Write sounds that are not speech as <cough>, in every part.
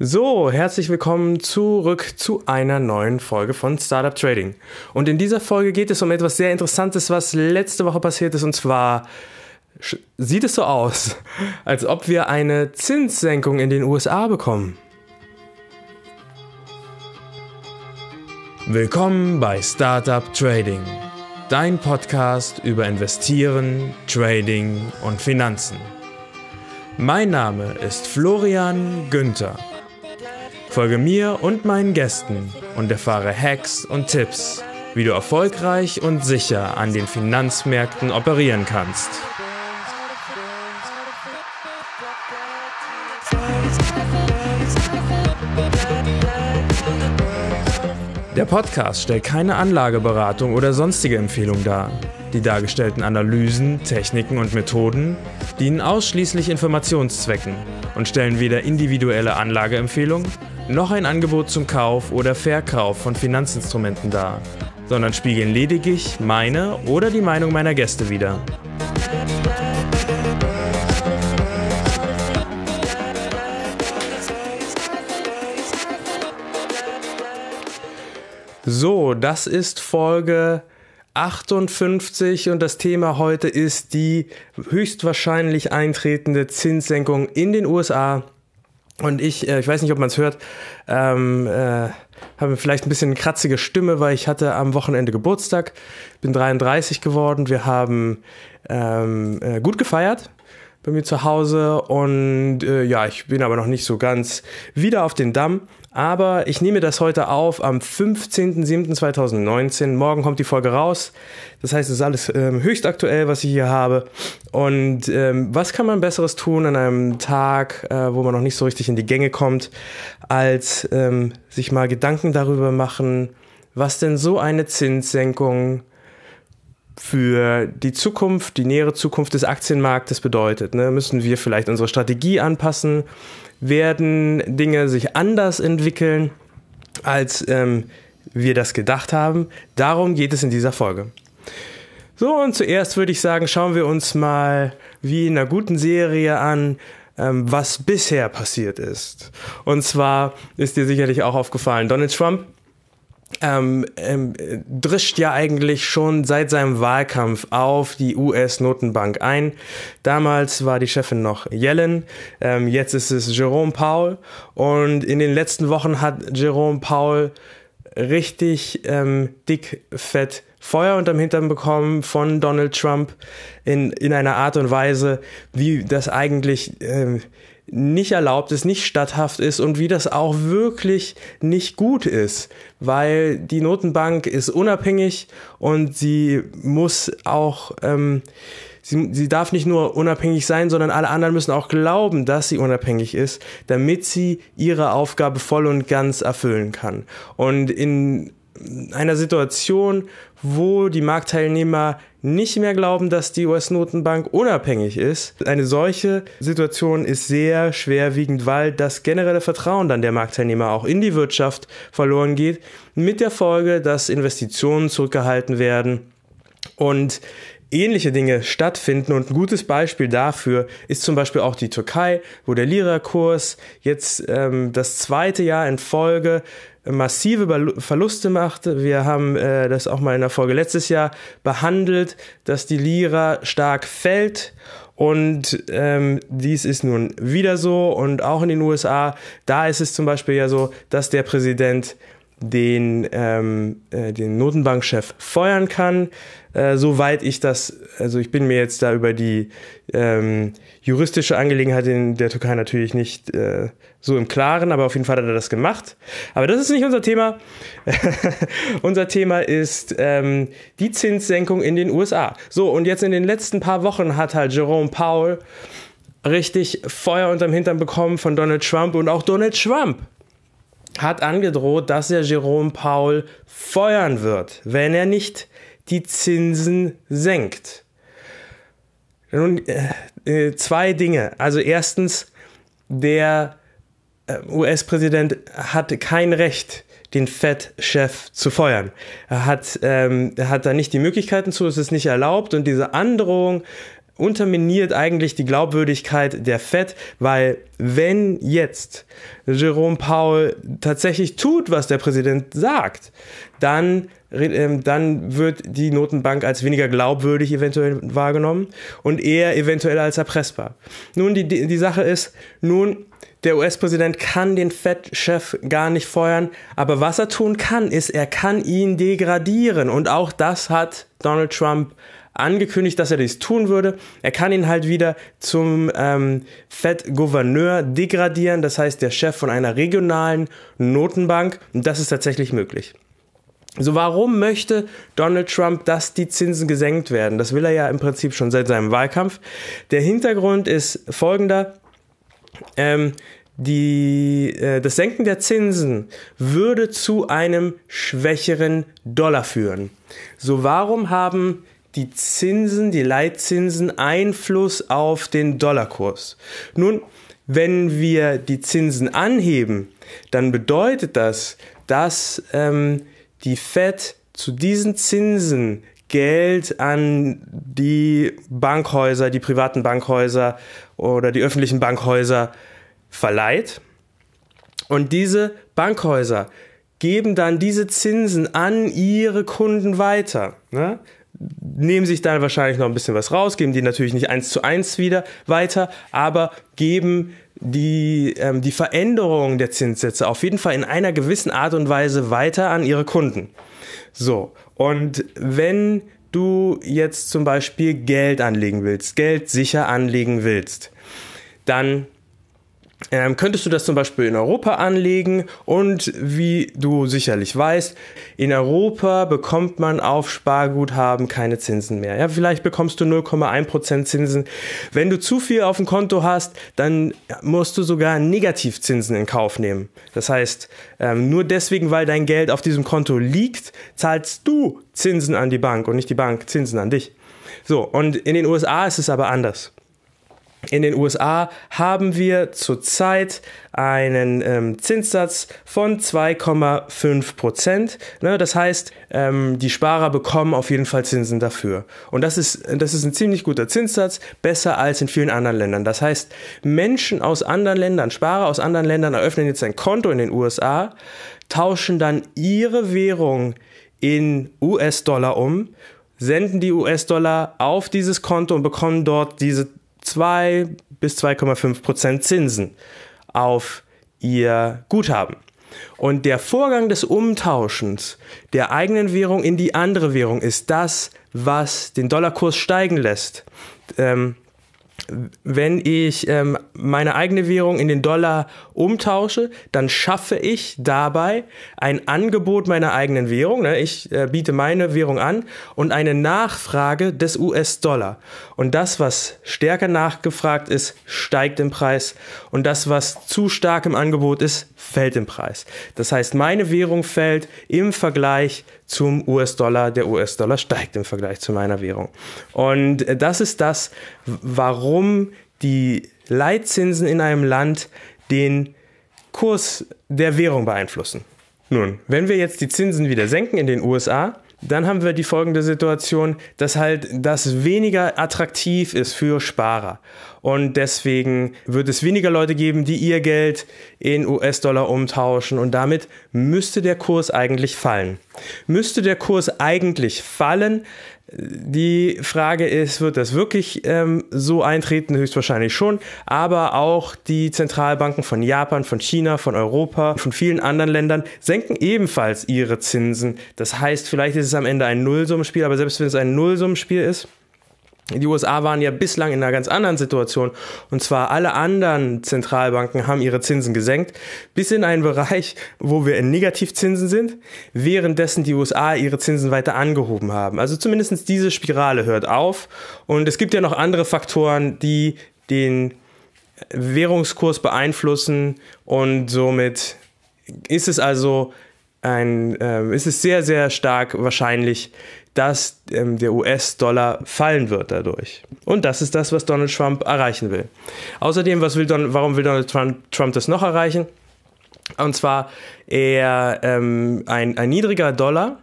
So, herzlich willkommen zurück zu einer neuen Folge von Startup Trading. Und in dieser Folge geht es um etwas sehr Interessantes, was letzte Woche passiert ist. Und zwar sieht es so aus, <laughs> als ob wir eine Zinssenkung in den USA bekommen. Willkommen bei Startup Trading, dein Podcast über Investieren, Trading und Finanzen. Mein Name ist Florian Günther. Folge mir und meinen Gästen und erfahre Hacks und Tipps, wie du erfolgreich und sicher an den Finanzmärkten operieren kannst. Der Podcast stellt keine Anlageberatung oder sonstige Empfehlung dar. Die dargestellten Analysen, Techniken und Methoden dienen ausschließlich Informationszwecken und stellen weder individuelle Anlageempfehlungen noch ein Angebot zum Kauf oder Verkauf von Finanzinstrumenten dar, sondern spiegeln lediglich meine oder die Meinung meiner Gäste wider. So, das ist Folge 58 und das Thema heute ist die höchstwahrscheinlich eintretende Zinssenkung in den USA und ich, äh, ich weiß nicht, ob man es hört, ähm, äh, habe vielleicht ein bisschen eine kratzige Stimme, weil ich hatte am Wochenende Geburtstag, bin 33 geworden. Wir haben ähm, äh, gut gefeiert bei mir zu Hause und äh, ja, ich bin aber noch nicht so ganz wieder auf den Damm. Aber ich nehme das heute auf am 15.07.2019. Morgen kommt die Folge raus. Das heißt, es ist alles ähm, höchst aktuell, was ich hier habe. Und ähm, was kann man Besseres tun an einem Tag, äh, wo man noch nicht so richtig in die Gänge kommt, als ähm, sich mal Gedanken darüber machen, was denn so eine Zinssenkung für die Zukunft, die nähere Zukunft des Aktienmarktes bedeutet. Ne? Müssen wir vielleicht unsere Strategie anpassen? Werden Dinge sich anders entwickeln, als ähm, wir das gedacht haben? Darum geht es in dieser Folge. So, und zuerst würde ich sagen, schauen wir uns mal wie in einer guten Serie an, ähm, was bisher passiert ist. Und zwar ist dir sicherlich auch aufgefallen, Donald Trump ähm, ähm, drischt ja eigentlich schon seit seinem Wahlkampf auf die US-Notenbank ein. Damals war die Chefin noch Yellen, ähm, jetzt ist es Jerome Powell und in den letzten Wochen hat Jerome Powell richtig ähm, dick, fett Feuer unterm Hintern bekommen von Donald Trump in, in einer Art und Weise, wie das eigentlich ähm, nicht erlaubt ist, nicht statthaft ist und wie das auch wirklich nicht gut ist, weil die Notenbank ist unabhängig und sie muss auch, ähm, sie, sie darf nicht nur unabhängig sein, sondern alle anderen müssen auch glauben, dass sie unabhängig ist, damit sie ihre Aufgabe voll und ganz erfüllen kann. Und in einer Situation, wo die Marktteilnehmer nicht mehr glauben, dass die US-Notenbank unabhängig ist. Eine solche Situation ist sehr schwerwiegend, weil das generelle Vertrauen dann der Marktteilnehmer auch in die Wirtschaft verloren geht, mit der Folge, dass Investitionen zurückgehalten werden und ähnliche Dinge stattfinden. Und ein gutes Beispiel dafür ist zum Beispiel auch die Türkei, wo der Lira-Kurs jetzt ähm, das zweite Jahr in Folge massive Verluste macht. Wir haben äh, das auch mal in der Folge letztes Jahr behandelt, dass die Lira stark fällt. Und ähm, dies ist nun wieder so. Und auch in den USA, da ist es zum Beispiel ja so, dass der Präsident den, ähm, äh, den Notenbankchef feuern kann. Äh, soweit ich das, also ich bin mir jetzt da über die ähm, juristische Angelegenheit in der Türkei natürlich nicht äh, so im Klaren, aber auf jeden Fall hat er das gemacht. Aber das ist nicht unser Thema. <laughs> unser Thema ist ähm, die Zinssenkung in den USA. So, und jetzt in den letzten paar Wochen hat halt Jerome Powell richtig Feuer unterm Hintern bekommen von Donald Trump und auch Donald Trump hat angedroht, dass er Jerome Powell feuern wird, wenn er nicht die Zinsen senkt. Nun, äh, äh, zwei Dinge. Also erstens, der äh, US-Präsident hatte kein Recht, den Fed-Chef zu feuern. Er hat, ähm, er hat da nicht die Möglichkeiten zu, es ist nicht erlaubt und diese Androhung unterminiert eigentlich die Glaubwürdigkeit der Fed, weil wenn jetzt Jerome Powell tatsächlich tut, was der Präsident sagt, dann, äh, dann wird die Notenbank als weniger glaubwürdig eventuell wahrgenommen und eher eventuell als erpressbar. Nun, die, die Sache ist, nun, der US-Präsident kann den Fed-Chef gar nicht feuern, aber was er tun kann, ist, er kann ihn degradieren und auch das hat Donald Trump angekündigt, dass er dies tun würde. Er kann ihn halt wieder zum ähm, Fed-Gouverneur degradieren, das heißt der Chef von einer regionalen Notenbank. Und das ist tatsächlich möglich. So, warum möchte Donald Trump, dass die Zinsen gesenkt werden? Das will er ja im Prinzip schon seit seinem Wahlkampf. Der Hintergrund ist folgender. Ähm, die, äh, das Senken der Zinsen würde zu einem schwächeren Dollar führen. So, warum haben die Zinsen, die Leitzinsen Einfluss auf den Dollarkurs. Nun, wenn wir die Zinsen anheben, dann bedeutet das, dass ähm, die Fed zu diesen Zinsen Geld an die Bankhäuser, die privaten Bankhäuser oder die öffentlichen Bankhäuser verleiht. Und diese Bankhäuser geben dann diese Zinsen an ihre Kunden weiter. Ne? nehmen sich dann wahrscheinlich noch ein bisschen was raus, geben die natürlich nicht eins zu eins wieder weiter, aber geben die, ähm, die Veränderung der Zinssätze auf jeden Fall in einer gewissen Art und Weise weiter an ihre Kunden. So, und wenn du jetzt zum Beispiel Geld anlegen willst, Geld sicher anlegen willst, dann ähm, könntest du das zum Beispiel in Europa anlegen und wie du sicherlich weißt, in Europa bekommt man auf Sparguthaben keine Zinsen mehr. Ja, vielleicht bekommst du 0,1% Zinsen. Wenn du zu viel auf dem Konto hast, dann musst du sogar Negativzinsen in Kauf nehmen. Das heißt, ähm, nur deswegen, weil dein Geld auf diesem Konto liegt, zahlst du Zinsen an die Bank und nicht die Bank Zinsen an dich. So, und in den USA ist es aber anders. In den USA haben wir zurzeit einen ähm, Zinssatz von 2,5 Prozent. Ne, das heißt, ähm, die Sparer bekommen auf jeden Fall Zinsen dafür. Und das ist, das ist ein ziemlich guter Zinssatz, besser als in vielen anderen Ländern. Das heißt, Menschen aus anderen Ländern, Sparer aus anderen Ländern eröffnen jetzt ein Konto in den USA, tauschen dann ihre Währung in US-Dollar um, senden die US-Dollar auf dieses Konto und bekommen dort diese 2 bis 2,5 Prozent Zinsen auf ihr Guthaben. Und der Vorgang des Umtauschens der eigenen Währung in die andere Währung ist das, was den Dollarkurs steigen lässt. Ähm, wenn ich ähm, meine eigene Währung in den Dollar umtausche, dann schaffe ich dabei ein Angebot meiner eigenen Währung. Ne? Ich äh, biete meine Währung an und eine Nachfrage des US-Dollar. Und das, was stärker nachgefragt ist, steigt im Preis. Und das, was zu stark im Angebot ist, fällt im Preis. Das heißt, meine Währung fällt im Vergleich zum US-Dollar. Der US-Dollar steigt im Vergleich zu meiner Währung. Und das ist das, warum die Leitzinsen in einem Land den Kurs der Währung beeinflussen. Nun, wenn wir jetzt die Zinsen wieder senken in den USA, dann haben wir die folgende Situation, dass halt das weniger attraktiv ist für Sparer. Und deswegen wird es weniger Leute geben, die ihr Geld in US-Dollar umtauschen. Und damit müsste der Kurs eigentlich fallen. Müsste der Kurs eigentlich fallen, die Frage ist, wird das wirklich ähm, so eintreten? Höchstwahrscheinlich schon. Aber auch die Zentralbanken von Japan, von China, von Europa, von vielen anderen Ländern senken ebenfalls ihre Zinsen. Das heißt, vielleicht ist es am Ende ein Nullsummenspiel, aber selbst wenn es ein Nullsummenspiel ist, die USA waren ja bislang in einer ganz anderen Situation. Und zwar alle anderen Zentralbanken haben ihre Zinsen gesenkt, bis in einen Bereich, wo wir in Negativzinsen sind, währenddessen die USA ihre Zinsen weiter angehoben haben. Also zumindest diese Spirale hört auf. Und es gibt ja noch andere Faktoren, die den Währungskurs beeinflussen. Und somit ist es also ein, äh, ist es sehr, sehr stark wahrscheinlich, dass ähm, der US-Dollar fallen wird dadurch. Und das ist das, was Donald Trump erreichen will. Außerdem, was will Don warum will Donald Trump, Trump das noch erreichen? Und zwar eher ähm, ein, ein niedriger Dollar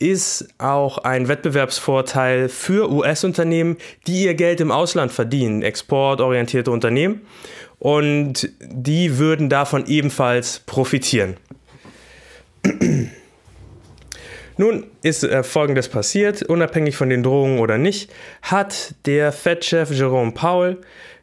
ist auch ein Wettbewerbsvorteil für US-Unternehmen, die ihr Geld im Ausland verdienen, exportorientierte Unternehmen. Und die würden davon ebenfalls profitieren. Nun ist äh, Folgendes passiert, unabhängig von den Drohungen oder nicht, hat der Fed-Chef Jerome Powell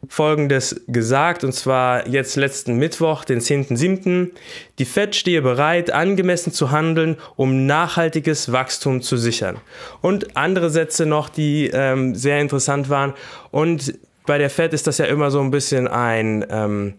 Folgendes gesagt, und zwar jetzt letzten Mittwoch, den 10.07. Die Fed stehe bereit, angemessen zu handeln, um nachhaltiges Wachstum zu sichern. Und andere Sätze noch, die ähm, sehr interessant waren. Und bei der Fed ist das ja immer so ein bisschen ein, ähm,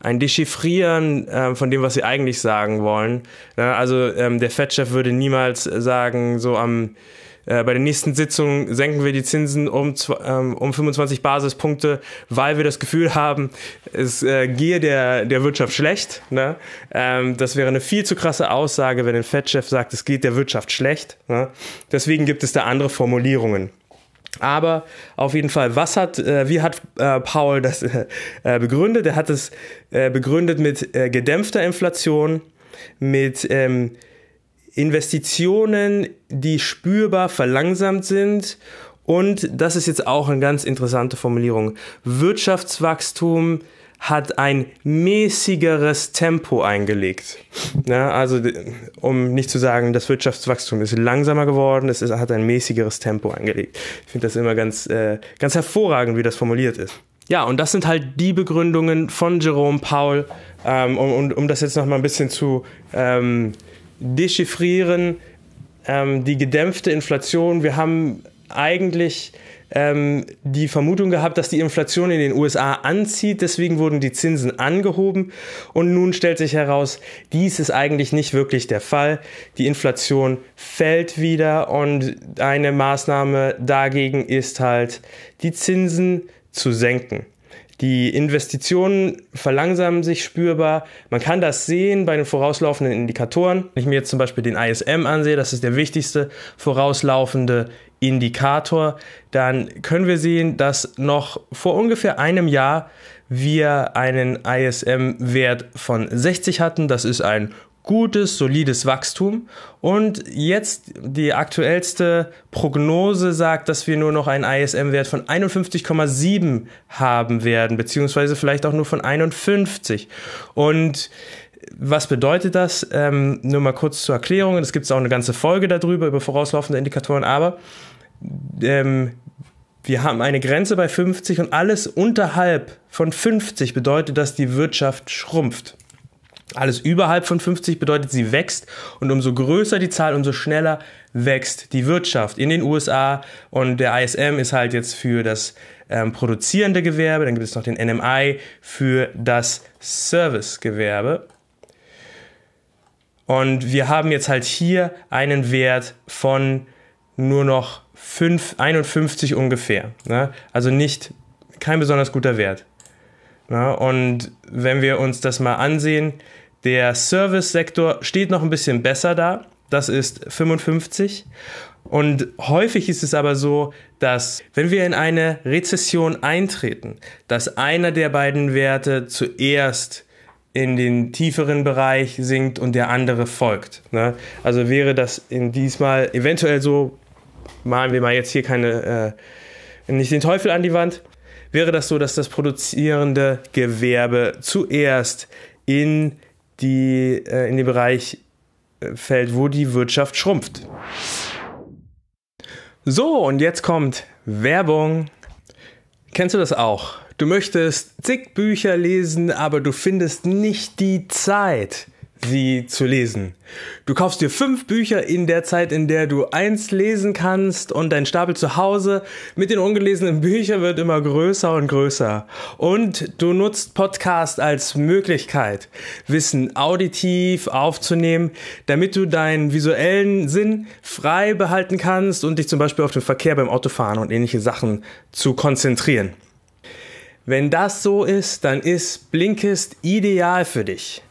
ein Dechiffrieren ähm, von dem, was sie eigentlich sagen wollen. Ja, ne? also ähm, der Fed-Chef würde niemals sagen, so am äh, bei der nächsten Sitzung senken wir die Zinsen um, ähm, um 25 Basispunkte, weil wir das Gefühl haben, es äh, gehe der, der Wirtschaft schlecht. Ne? Ähm, das wäre eine viel zu krasse Aussage, wenn ein Fed-Chef sagt, es geht der Wirtschaft schlecht. Ne? Deswegen gibt es da andere Formulierungen. Aber auf jeden Fall, was hat, äh, wie hat äh, Paul das äh, äh begründet? Er hat es äh, begründet mit äh, gedämpfter Inflation, mit ähm, Investitionen, die spürbar verlangsamt sind. Und das ist jetzt auch eine ganz interessante Formulierung. Wirtschaftswachstum hat ein mäßigeres Tempo eingelegt. Ja, also um nicht zu sagen, das Wirtschaftswachstum ist langsamer geworden, es ist, hat ein mäßigeres Tempo eingelegt. Ich finde das immer ganz, äh, ganz hervorragend, wie das formuliert ist. Ja, und das sind halt die Begründungen von Jerome Paul, ähm, um, um, um, das jetzt nochmal ein bisschen zu ähm, dechiffrieren. Ähm, die gedämpfte Inflation, wir haben eigentlich ähm, die Vermutung gehabt, dass die Inflation in den USA anzieht. Deswegen wurden die Zinsen angehoben. Und nun stellt sich heraus, dies ist eigentlich nicht wirklich der Fall. Die Inflation fällt wieder und eine Maßnahme dagegen ist halt, die Zinsen zu senken. Die Investitionen verlangsamen sich spürbar. Man kann das sehen bei den vorauslaufenden Indikatoren. Wenn ich mir jetzt zum Beispiel den ISM ansehe, das ist der wichtigste vorauslaufende Indikator, dann können wir sehen, dass noch vor ungefähr einem Jahr wir einen ISM-Wert von 60 hatten. Das ist ein gutes, solides Wachstum. Und jetzt die aktuellste Prognose sagt, dass wir nur noch einen ISM-Wert von 51,7 haben werden, beziehungsweise vielleicht auch nur von 51. Und was bedeutet das? Ähm, nur mal kurz zur Erklärung. Es gibt auch eine ganze Folge darüber, über vorauslaufende Indikatoren, aber ähm, wir haben eine Grenze bei 50 und alles unterhalb von 50 bedeutet, dass die Wirtschaft schrumpft. Alles überhalb von 50 bedeutet, sie wächst und umso größer die Zahl, umso schneller wächst die Wirtschaft in den USA und der ISM ist halt jetzt für das ähm, produzierende Gewerbe, dann gibt es noch den NMI für das Servicegewerbe und wir haben jetzt halt hier einen Wert von nur noch 5, 51 ungefähr. Ne? Also nicht kein besonders guter Wert. Ne? Und wenn wir uns das mal ansehen, der Service-Sektor steht noch ein bisschen besser da. Das ist 55. Und häufig ist es aber so, dass wenn wir in eine Rezession eintreten, dass einer der beiden Werte zuerst in den tieferen Bereich sinkt und der andere folgt. Ne? Also wäre das in diesmal eventuell so malen wir mal jetzt hier keine, äh, nicht den Teufel an die Wand, wäre das so, dass das produzierende Gewerbe zuerst in, die, äh, in den Bereich äh, fällt, wo die Wirtschaft schrumpft. So, und jetzt kommt Werbung. Kennst du das auch? Du möchtest zig Bücher lesen, aber du findest nicht die Zeit sie zu lesen. Du kaufst dir fünf Bücher in der Zeit, in der du eins lesen kannst und dein Stapel zu Hause mit den ungelesenen Büchern wird immer größer und größer. Und du nutzt Podcast als Möglichkeit, Wissen auditiv aufzunehmen, damit du deinen visuellen Sinn frei behalten kannst und dich zum Beispiel auf den Verkehr beim Autofahren und ähnliche Sachen zu konzentrieren. Wenn das so ist, dann ist Blinkist ideal für dich.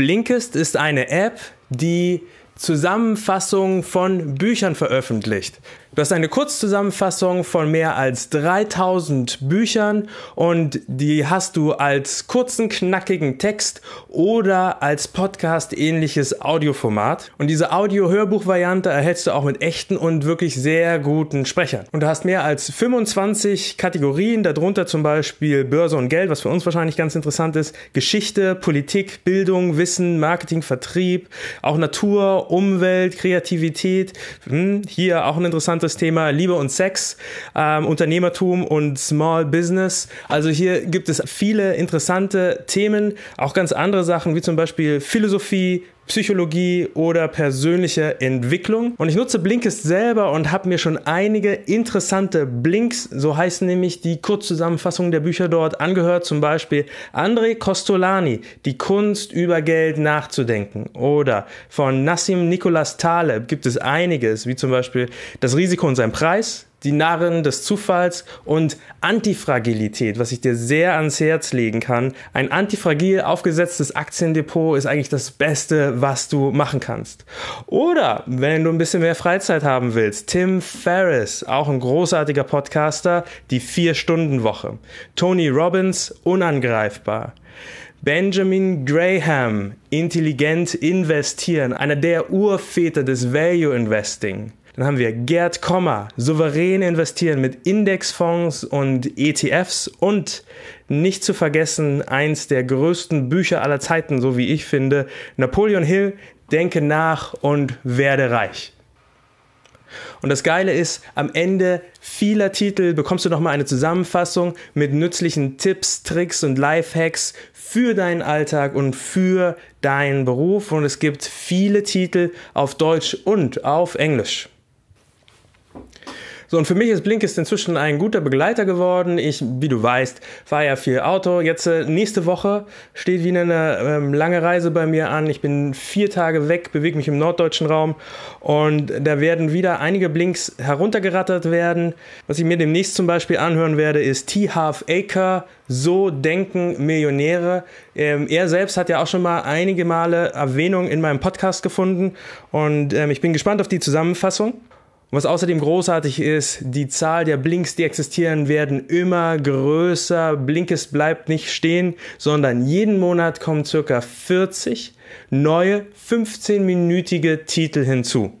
Blinkist ist eine App, die Zusammenfassungen von Büchern veröffentlicht. Du hast eine Kurzzusammenfassung von mehr als 3000 Büchern und die hast du als kurzen, knackigen Text oder als Podcast-ähnliches Audioformat. Und diese Audio-Hörbuch-Variante erhältst du auch mit echten und wirklich sehr guten Sprechern. Und du hast mehr als 25 Kategorien, darunter zum Beispiel Börse und Geld, was für uns wahrscheinlich ganz interessant ist, Geschichte, Politik, Bildung, Wissen, Marketing, Vertrieb, auch Natur, Umwelt, Kreativität. Hm, hier auch ein interessantes interessantes Thema Liebe und Sex, ähm, Unternehmertum und Small Business. Also hier gibt es viele interessante Themen, auch ganz andere Sachen wie zum Beispiel Philosophie, Psychologie oder persönliche Entwicklung. Und ich nutze Blinkist selber und habe mir schon einige interessante Blinks, so heißen nämlich die Kurzzusammenfassungen der Bücher dort, angehört. Zum Beispiel André Costolani, Die Kunst über Geld nachzudenken. Oder von Nassim Nicholas Taleb gibt es einiges, wie zum Beispiel Das Risiko und sein Preis, die Narren des Zufalls und Antifragilität, was ich dir sehr ans Herz legen kann. Ein antifragil aufgesetztes Aktiendepot ist eigentlich das Beste, was du machen kannst. Oder wenn du ein bisschen mehr Freizeit haben willst, Tim Ferriss, auch ein großartiger Podcaster, die Vier-Stunden-Woche. Tony Robbins, unangreifbar. Benjamin Graham, intelligent investieren, einer der Urväter des Value Investing. Dann haben wir Gerd Komma, souverän investieren mit Indexfonds und ETFs und nicht zu vergessen eins der größten Bücher aller Zeiten, so wie ich finde, Napoleon Hill, Denke nach und werde reich. Und das Geile ist, am Ende vieler Titel bekommst du nochmal eine Zusammenfassung mit nützlichen Tipps, Tricks und Lifehacks für deinen Alltag und für deinen Beruf. Und es gibt viele Titel auf Deutsch und auf Englisch. So, und für mich ist Blinkist inzwischen ein guter Begleiter geworden. Ich, wie du weißt, fahre ja viel Auto. Jetzt äh, nächste Woche steht wieder eine ähm, lange Reise bei mir an. Ich bin vier Tage weg, bewege mich im norddeutschen Raum und da werden wieder einige Blinks heruntergerattert werden. Was ich mir demnächst zum Beispiel anhören werde, ist T-Half Acre, so denken Millionäre. Ähm, er selbst hat ja auch schon mal einige Male Erwähnung in meinem Podcast gefunden und ähm, ich bin gespannt auf die Zusammenfassung. Und was außerdem großartig ist, die Zahl der Blinks, die existieren, werden immer größer. Blinkes bleibt nicht stehen, sondern jeden Monat kommen circa 40 neue 15-minütige Titel hinzu.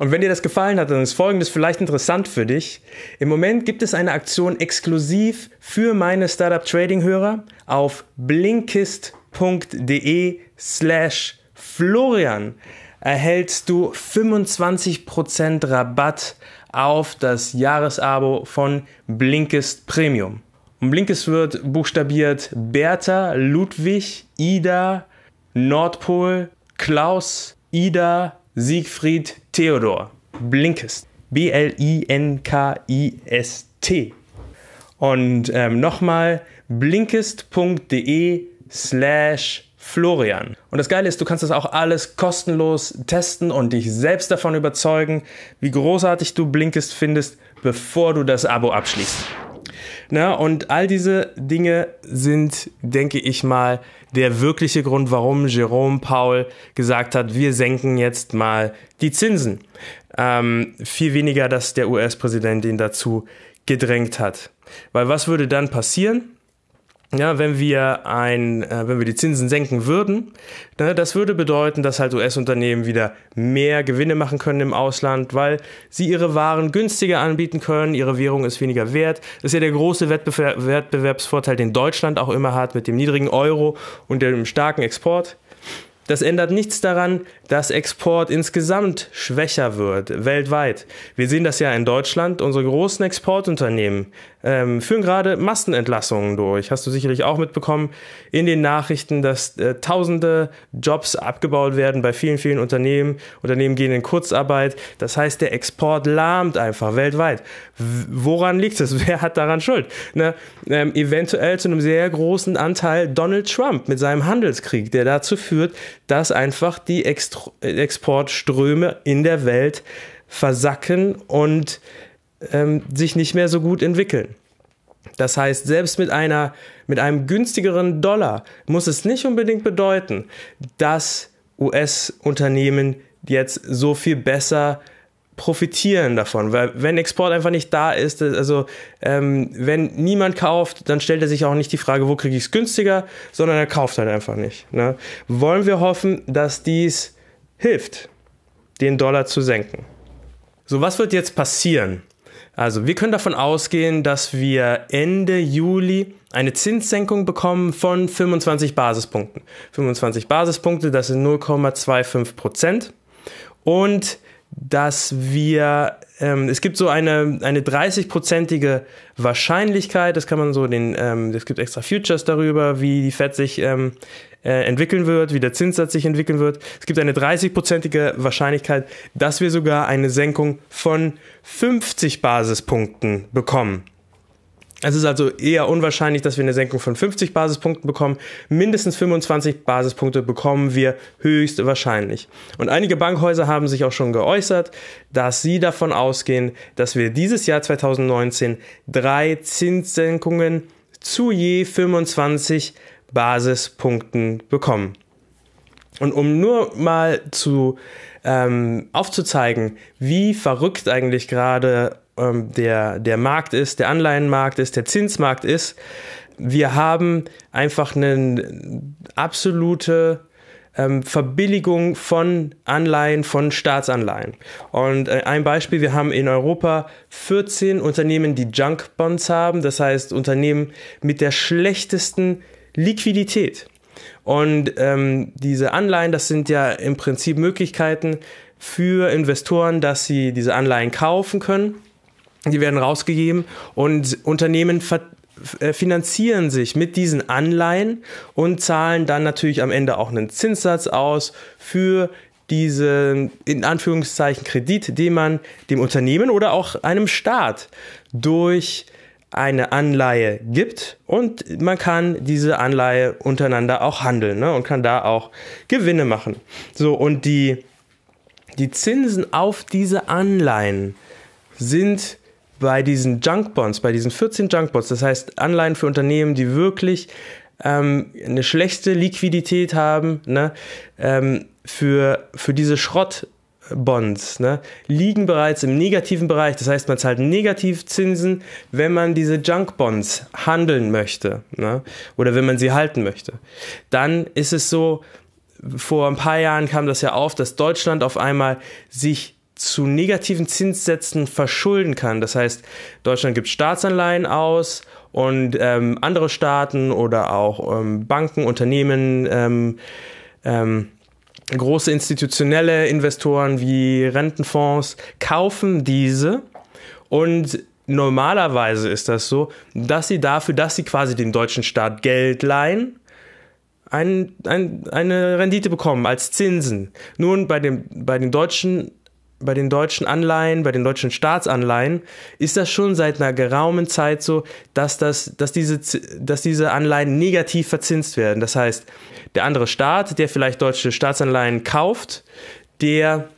Und wenn dir das gefallen hat, dann ist Folgendes vielleicht interessant für dich. Im Moment gibt es eine Aktion exklusiv für meine Startup Trading Hörer auf blinkist.de slash Florian erhältst du 25% Rabatt auf das Jahresabo von Blinkist Premium. Und Blinkist wird buchstabiert Bertha, Ludwig, Ida, Nordpol, Klaus, Ida, Siegfried, Theodor. Blinkist. B-L-I-N-K-I-S-T. Und ähm, nochmal blinkist.de slash Florian. Und das Geile ist, du kannst das auch alles kostenlos testen und dich selbst davon überzeugen, wie großartig du Blinkist findest, bevor du das Abo abschließt. Na, und all diese Dinge sind, denke ich mal, der wirkliche Grund, warum Jerome Paul gesagt hat, wir senken jetzt mal die Zinsen. Ähm, viel weniger, dass der US-Präsident ihn dazu gedrängt hat. Weil was würde dann passieren? ja, wenn wir ein, äh, wenn wir die Zinsen senken würden, ne, das würde bedeuten, dass halt US-Unternehmen wieder mehr Gewinne machen können im Ausland, weil sie ihre Waren günstiger anbieten können, ihre Währung ist weniger wert. Das ist ja der große Wettbewer Wettbewerbsvorteil, den Deutschland auch immer hat mit dem niedrigen Euro und dem starken Export. Das ändert nichts daran, dass Export insgesamt schwächer wird, weltweit. Wir sehen das ja in Deutschland. Unsere großen Exportunternehmen ähm, führen gerade Massenentlassungen durch. Hast du sicherlich auch mitbekommen in den Nachrichten, dass äh, tausende Jobs abgebaut werden bei vielen, vielen Unternehmen. Unternehmen gehen in Kurzarbeit. Das heißt, der Export lahmt einfach weltweit. woran liegt es? <laughs> Wer hat daran Schuld? Ne? Ähm, eventuell zu einem sehr großen Anteil Donald Trump mit seinem Handelskrieg, der dazu führt, dass einfach die Extro Exportströme in der Welt versacken und ähm, sich nicht mehr so gut entwickeln. Das heißt, selbst mit, einer, mit einem günstigeren Dollar muss es nicht unbedingt bedeuten, dass US-Unternehmen jetzt so viel besser äh, profitieren davon, weil wenn Export einfach nicht da ist, also ähm, wenn niemand kauft, dann stellt er sich auch nicht die Frage, wo kriege ich es günstiger, sondern er kauft halt einfach nicht. Ne? Wollen wir hoffen, dass dies hilft, den Dollar zu senken. So, was wird jetzt passieren? Also, wir können davon ausgehen, dass wir Ende Juli eine Zinssenkung bekommen von 25 Basispunkten. 25 Basispunkte, das sind 0,25 Prozent. Und dass wir, ähm, es gibt so eine, eine 30-prozentige Wahrscheinlichkeit, das kann man so den, ähm, es gibt extra Futures darüber, wie die FED sich ähm, äh, entwickeln wird, wie der Zinssatz sich entwickeln wird. Es gibt eine 30-prozentige Wahrscheinlichkeit, dass wir sogar eine Senkung von 50 Basispunkten bekommen. Es ist also eher unwahrscheinlich, dass wir eine Senkung von 50 Basispunkten bekommen. Mindestens 25 Basispunkte bekommen wir höchstwahrscheinlich. Und einige Bankhäuser haben sich auch schon geäußert, dass sie davon ausgehen, dass wir dieses Jahr 2019 drei Zinssenkungen zu je 25 Basispunkten bekommen. Und um nur mal zu ähm, aufzuzeigen, wie verrückt eigentlich gerade ähm, der, der Markt ist, der Anleihenmarkt ist, der Zinsmarkt ist. Wir haben einfach eine absolute ähm, Verbilligung von Anleihen, von Staatsanleihen. Und äh, ein Beispiel, wir haben in Europa 14 Unternehmen, die Junk Bonds haben, das heißt Unternehmen mit der schlechtesten Liquidität. Und ähm, diese Anleihen, das sind ja im Prinzip Möglichkeiten für Investoren, dass sie diese Anleihen kaufen können die werden rausgegeben und Unternehmen äh, finanzieren sich mit diesen Anleihen und zahlen dann natürlich am Ende auch einen Zinssatz aus für diesen in Anführungszeichen Kredit, den man dem Unternehmen oder auch einem Staat durch eine Anleihe gibt und man kann diese Anleihe untereinander auch handeln ne, und kann da auch Gewinne machen. So und die, die Zinsen auf diese Anleihen sind bei diesen Junkbonds, bei diesen 14 Junkbonds, das heißt Anleihen für Unternehmen, die wirklich ähm, eine schlechte Liquidität haben, ne, ähm, für, für diese Schrottbonds, ne, liegen bereits im negativen Bereich. Das heißt, man zahlt Negativzinsen, wenn man diese Junkbonds handeln möchte ne, oder wenn man sie halten möchte. Dann ist es so, vor ein paar Jahren kam das ja auf, dass Deutschland auf einmal sich zu negativen Zinssätzen verschulden kann. Das heißt, Deutschland gibt Staatsanleihen aus und ähm, andere Staaten oder auch ähm, Banken, Unternehmen, ähm, ähm, große institutionelle Investoren wie Rentenfonds kaufen diese und normalerweise ist das so, dass sie dafür, dass sie quasi dem deutschen Staat Geld leihen, ein, ein, eine Rendite bekommen als Zinsen. Nun, bei, dem, bei den deutschen bei den deutschen Anleihen, bei den deutschen Staatsanleihen, ist das schon seit einer geraumen Zeit so, dass, das, dass, diese, dass diese Anleihen negativ verzinst werden. Das heißt, der andere Staat, der vielleicht deutsche Staatsanleihen kauft, der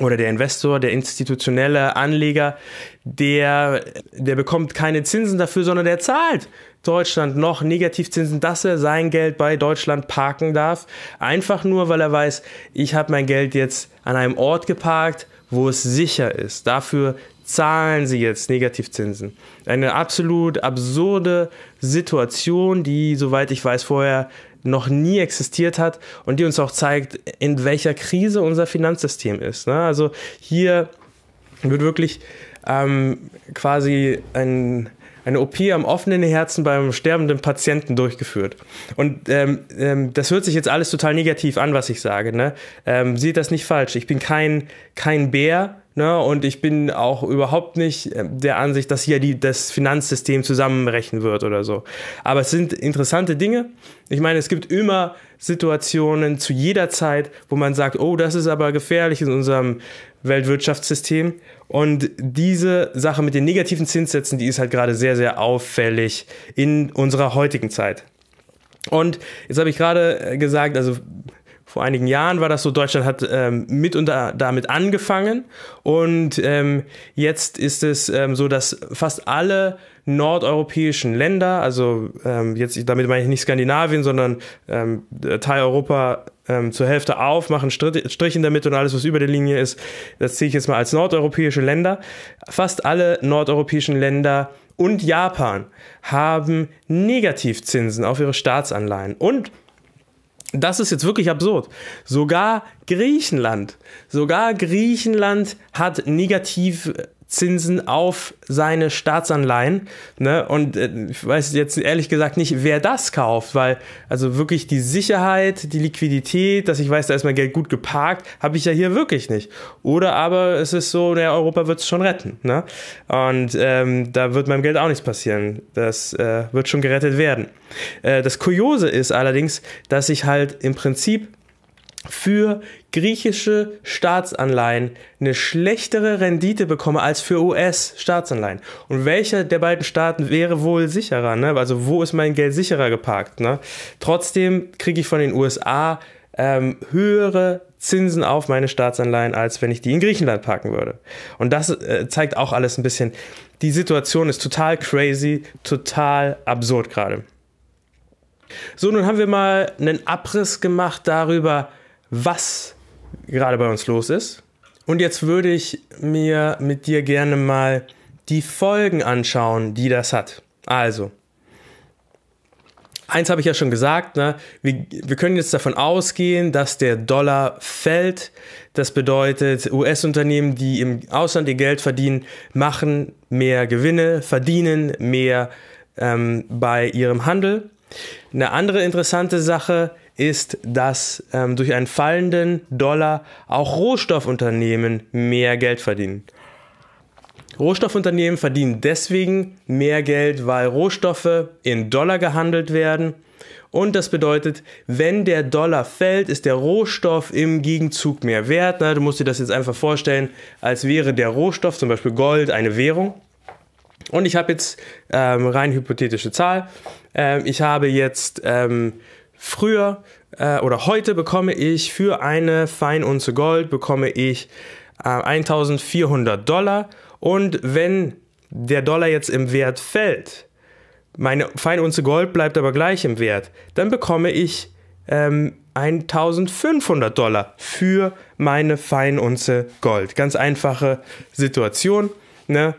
oder der Investor, der institutionelle Anleger, der, der bekommt keine Zinsen dafür, sondern der zahlt Deutschland noch Negativzinsen, dass er sein Geld bei Deutschland parken darf. Einfach nur, weil er weiß, ich habe mein Geld jetzt an einem Ort geparkt, wo es sicher ist. Dafür zahlen sie jetzt Negativzinsen. Eine absolut absurde Situation, die, soweit ich weiß, vorher noch nie existiert hat und die uns auch zeigt, in welcher Krise unser Finanzsystem ist. Ne? Also hier wird wirklich ähm, quasi ein, eine OP am offenen Herzen beim sterbenden Patienten durchgeführt. Und ähm, ähm, das hört sich jetzt alles total negativ an, was ich sage. Ne? Ähm, seht das nicht falsch. Ich bin kein, kein Bär. Ne? Und ich bin auch überhaupt nicht äh, der Ansicht, dass hier die, das Finanzsystem zusammenbrechen wird oder so. Aber es sind interessante Dinge. Ich meine, es gibt immer Situationen zu jeder Zeit, wo man sagt, oh, das ist aber gefährlich in unserem Weltwirtschaftssystem. Und diese Sache mit den negativen Zinssätzen, die ist halt gerade sehr, sehr auffällig in unserer heutigen Zeit. Und jetzt habe ich gerade äh, gesagt, also vor einigen Jahren war das so, Deutschland hat ähm, mitunter damit angefangen und ähm, jetzt ist es ähm, so, dass fast alle nordeuropäischen Länder, also ähm, jetzt damit meine ich nicht Skandinavien, sondern ähm, Teil Europa ähm, zur Hälfte auf, machen Strich, Strich in der Mitte und alles, was über der Linie ist, das ziehe ich jetzt mal als nordeuropäische Länder. Fast alle nordeuropäischen Länder und Japan haben Negativzinsen auf ihre Staatsanleihen. Und das ist jetzt wirklich absurd. Sogar Griechenland, sogar Griechenland hat negativ Zinsen auf seine Staatsanleihen. Ne? Und äh, ich weiß jetzt ehrlich gesagt nicht, wer das kauft, weil also wirklich die Sicherheit, die Liquidität, dass ich weiß, da ist mein Geld gut geparkt, habe ich ja hier wirklich nicht. Oder aber es ist so, naja, Europa wird es schon retten. Ne? Und ähm, da wird meinem Geld auch nichts passieren. Das äh, wird schon gerettet werden. Äh, das Kuriose ist allerdings, dass ich halt im Prinzip für griechische Staatsanleihen eine schlechtere Rendite bekomme als für US-Staatsanleihen. Und welcher der beiden Staaten wäre wohl sicherer? Ne? Also wo ist mein Geld sicherer geparkt? Ne? Trotzdem kriege ich von den USA ähm, höhere Zinsen auf meine Staatsanleihen, als wenn ich die in Griechenland parken würde. Und das äh, zeigt auch alles ein bisschen. Die Situation ist total crazy, total absurd gerade. So, nun haben wir mal einen Abriss gemacht darüber, was gerade bei uns los ist. Und jetzt würde ich mir mit dir gerne mal die Folgen anschauen, die das hat. Also, eins habe ich ja schon gesagt, ne? wir, wir können jetzt davon ausgehen, dass der Dollar fällt. Das bedeutet, US-Unternehmen, die im Ausland ihr Geld verdienen, machen mehr Gewinne, verdienen mehr ähm, bei ihrem Handel. Eine andere interessante Sache ist, ist, dass ähm, durch einen fallenden Dollar auch Rohstoffunternehmen mehr Geld verdienen. Rohstoffunternehmen verdienen deswegen mehr Geld, weil Rohstoffe in Dollar gehandelt werden. Und das bedeutet, wenn der Dollar fällt, ist der Rohstoff im Gegenzug mehr wert. Na, du musst dir das jetzt einfach vorstellen, als wäre der Rohstoff, zum Beispiel Gold, eine Währung. Und ich habe jetzt ähm, rein hypothetische Zahl. Ähm, ich habe jetzt ähm, Früher äh, oder heute bekomme ich für eine Feinunze Gold bekomme ich äh, 1400 Dollar und wenn der Dollar jetzt im Wert fällt, meine Feinunze Gold bleibt aber gleich im Wert, dann bekomme ich ähm, 1500 Dollar für meine Feinunze Gold. Ganz einfache Situation. Ne?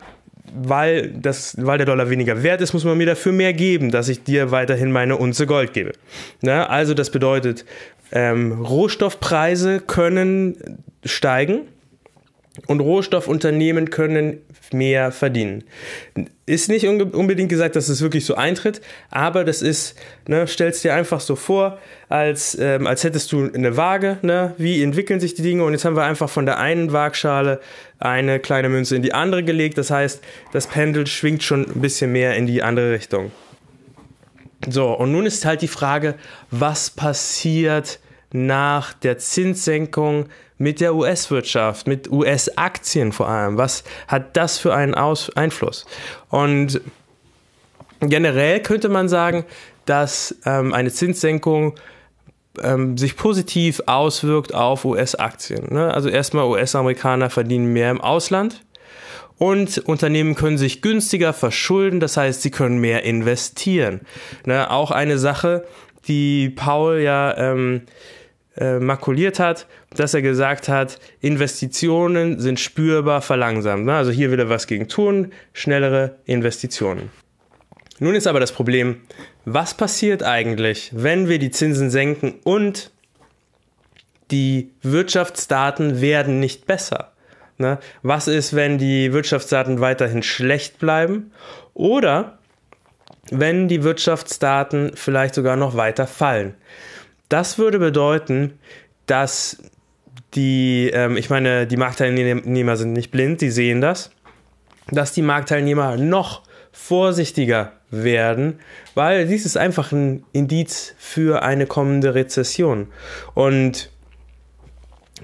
weil, das, weil der Dollar weniger wert ist, muss man mir dafür mehr geben, dass ich dir weiterhin meine Unze Gold gebe. Ne? Also das bedeutet, ähm, Rohstoffpreise können steigen und Rohstoffunternehmen können mehr verdienen. Ist nicht unbedingt gesagt, dass es wirklich so eintritt, aber das ist, ne, stellst dir einfach so vor, als, ähm, als hättest du eine Waage, ne, wie entwickeln sich die Dinge und jetzt haben wir einfach von der einen Waagschale eine kleine Münze in die andere gelegt, das heißt, das Pendel schwingt schon ein bisschen mehr in die andere Richtung. So, und nun ist halt die Frage, was passiert, nach der Zinssenkung mit der US-Wirtschaft, mit US-Aktien vor allem? Was hat das für einen Aus Einfluss? Und generell könnte man sagen, dass ähm, eine Zinssenkung ähm, sich positiv auswirkt auf US-Aktien. Ne? Also erstmal US-Amerikaner verdienen mehr im Ausland und Unternehmen können sich günstiger verschulden, das heißt, sie können mehr investieren. Ne? Auch eine Sache, die Paul ja ähm, äh, makuliert hat, dass er gesagt hat, Investitionen sind spürbar verlangsamt. Ne? Also hier will er was gegen tun, schnellere Investitionen. Nun ist aber das Problem, was passiert eigentlich, wenn wir die Zinsen senken und die Wirtschaftsdaten werden nicht besser? Ne? Was ist, wenn die Wirtschaftsdaten weiterhin schlecht bleiben? Oder wenn die Wirtschaftsdaten vielleicht sogar noch weiter fallen? Das würde bedeuten, dass die, ähm, ich meine, die Marktteilnehmer sind nicht blind, die sehen das, dass die Marktteilnehmer noch vorsichtiger werden, weil dies ist einfach ein Indiz für eine kommende Rezession. Und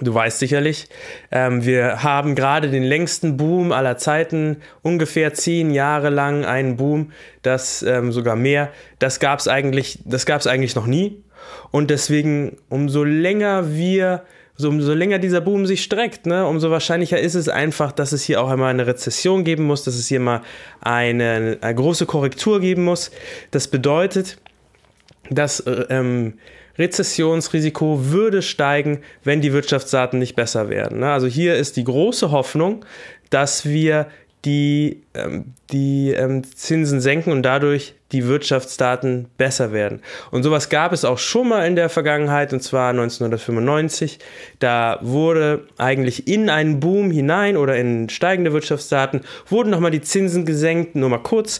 Du weißt sicherlich, ähm, wir haben gerade den längsten Boom aller Zeiten, ungefähr zehn Jahre lang einen Boom, das ähm, sogar mehr. Das gab es eigentlich, eigentlich noch nie. Und deswegen, umso länger wir, so, umso länger dieser Boom sich streckt, ne, umso wahrscheinlicher ist es einfach, dass es hier auch einmal eine Rezession geben muss, dass es hier mal eine, eine große Korrektur geben muss. Das bedeutet, dass äh, ähm, Rezessionsrisiko würde steigen, wenn die Wirtschaftsdaten nicht besser werden. Ne. Also hier ist die große Hoffnung, dass wir die, ähm, die ähm, Zinsen senken und dadurch die Wirtschaftsdaten besser werden. Und sowas gab es auch schon mal in der Vergangenheit, und zwar 1995. Da wurde eigentlich in einen Boom hinein oder in steigende Wirtschaftsdaten, wurden nochmal die Zinsen gesenkt, nur mal kurz,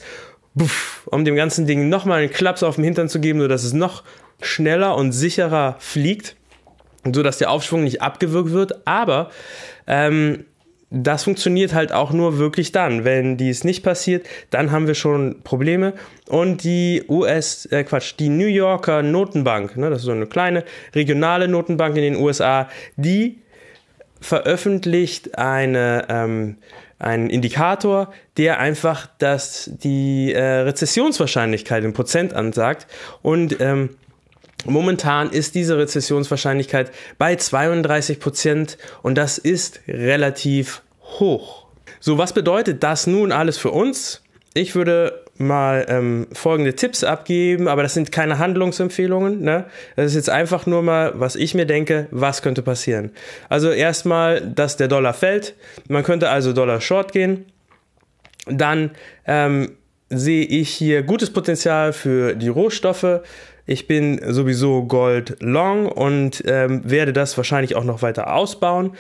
um dem ganzen Ding nochmal einen Klaps auf den Hintern zu geben, sodass es noch schneller und sicherer fliegt, sodass der Aufschwung nicht abgewürgt wird. Aber ähm, das funktioniert halt auch nur wirklich dann. Wenn dies nicht passiert, dann haben wir schon Probleme. Und die US, äh Quatsch, die New Yorker Notenbank, ne, das ist so eine kleine regionale Notenbank in den USA, die veröffentlicht eine, ähm, einen Indikator, der einfach das, die äh, Rezessionswahrscheinlichkeit in Prozent ansagt. Und ähm, Momentan ist diese Rezessionswahrscheinlichkeit bei 32 Prozent und das ist relativ hoch. So, was bedeutet das nun alles für uns? Ich würde mal ähm, folgende Tipps abgeben, aber das sind keine Handlungsempfehlungen. Ne? Das ist jetzt einfach nur mal, was ich mir denke, was könnte passieren. Also erstmal, dass der Dollar fällt. Man könnte also Dollar Short gehen. Dann ähm, sehe ich hier gutes Potenzial für die Rohstoffe. Ich bin sowieso Gold Long und ähm, werde das wahrscheinlich auch noch weiter ausbauen.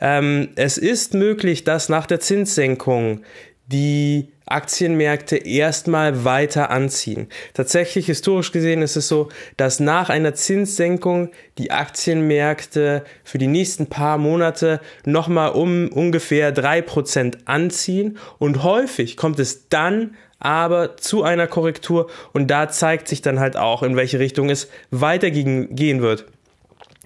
Ähm, es ist möglich, dass nach der Zinssenkung die Aktienmärkte erstmal weiter anziehen. Tatsächlich historisch gesehen ist es so, dass nach einer Zinssenkung die Aktienmärkte für die nächsten paar Monate nochmal um ungefähr drei Prozent anziehen und häufig kommt es dann aber zu einer Korrektur und da zeigt sich dann halt auch, in welche Richtung es weitergehen wird.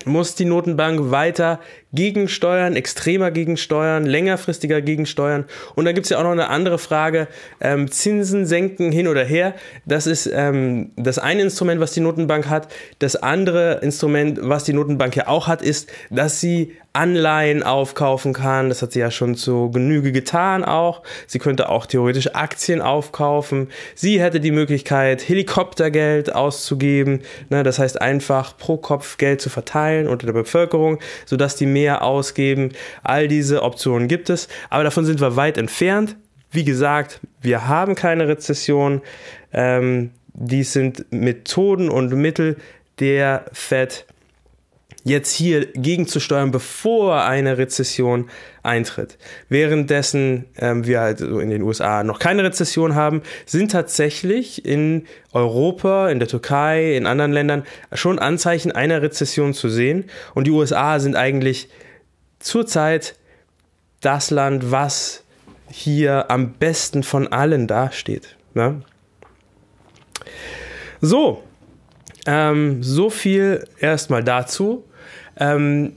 Muss die Notenbank weiter gegensteuern, extremer gegensteuern, längerfristiger gegensteuern. Und dann gibt es ja auch noch eine andere Frage, ähm, Zinsen senken hin oder her. Das ist ähm, das eine Instrument, was die Notenbank hat. Das andere Instrument, was die Notenbank ja auch hat, ist, dass sie Anleihen aufkaufen kann. Das hat sie ja schon zu Genüge getan auch. Sie könnte auch theoretisch Aktien aufkaufen. Sie hätte die Möglichkeit, Helikoptergeld auszugeben. Ne, das heißt einfach pro Kopf Geld zu verteilen unter der Bevölkerung, sodass die mehr mehr ausgeben. All diese Optionen gibt es, aber davon sind wir weit entfernt. Wie gesagt, wir haben keine Rezession. Ähm, dies sind Methoden und Mittel der Fed, jetzt hier gegenzusteuern, bevor eine Rezession eintritt. Währenddessen ähm, wir halt so in den USA noch keine Rezession haben, sind tatsächlich in Europa, in der Türkei, in anderen Ländern schon Anzeichen einer Rezession zu sehen. Und die USA sind eigentlich zurzeit das Land, was hier am besten von allen dasteht. Ne? So, ähm, so viel erstmal dazu. Ähm,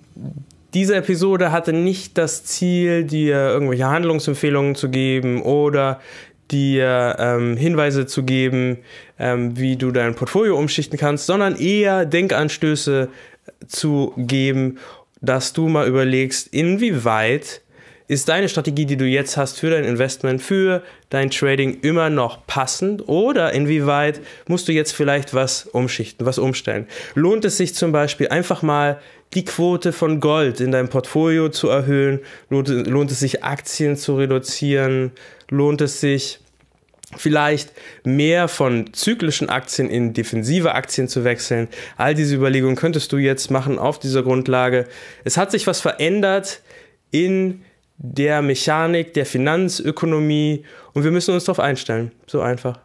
diese Episode hatte nicht das Ziel, dir irgendwelche Handlungsempfehlungen zu geben oder dir ähm, Hinweise zu geben, ähm, wie du dein Portfolio umschichten kannst, sondern eher Denkanstöße zu geben, dass du mal überlegst, inwieweit ist deine Strategie, die du jetzt hast für dein Investment, für dein Trading immer noch passend oder inwieweit musst du jetzt vielleicht was umschichten, was umstellen? Lohnt es sich zum Beispiel einfach mal die Quote von Gold in deinem Portfolio zu erhöhen? Lohnt, lohnt es sich Aktien zu reduzieren? Lohnt es sich vielleicht mehr von zyklischen Aktien in defensive Aktien zu wechseln. All diese Überlegungen könntest du jetzt machen auf dieser Grundlage. Es hat sich was verändert in der Mechanik, der Finanzökonomie und wir müssen uns darauf einstellen. So einfach.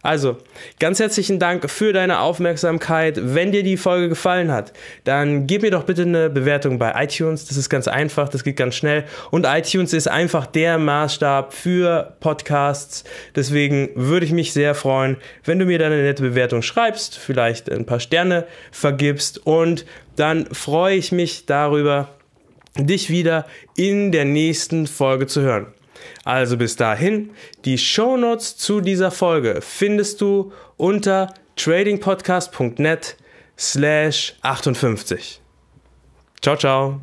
Also, ganz herzlichen Dank für deine Aufmerksamkeit. Wenn dir die Folge gefallen hat, dann gib mir doch bitte eine Bewertung bei iTunes. Das ist ganz einfach, das geht ganz schnell. Und iTunes ist einfach der Maßstab für Podcasts. Deswegen würde ich mich sehr freuen, wenn du mir deine nette Bewertung schreibst, vielleicht ein paar Sterne vergibst. Und dann freue ich mich darüber, dich wieder in der nächsten Folge zu hören. Also bis dahin, die Show Notes zu dieser Folge findest du unter tradingpodcast.net slash 58. Ciao, ciao.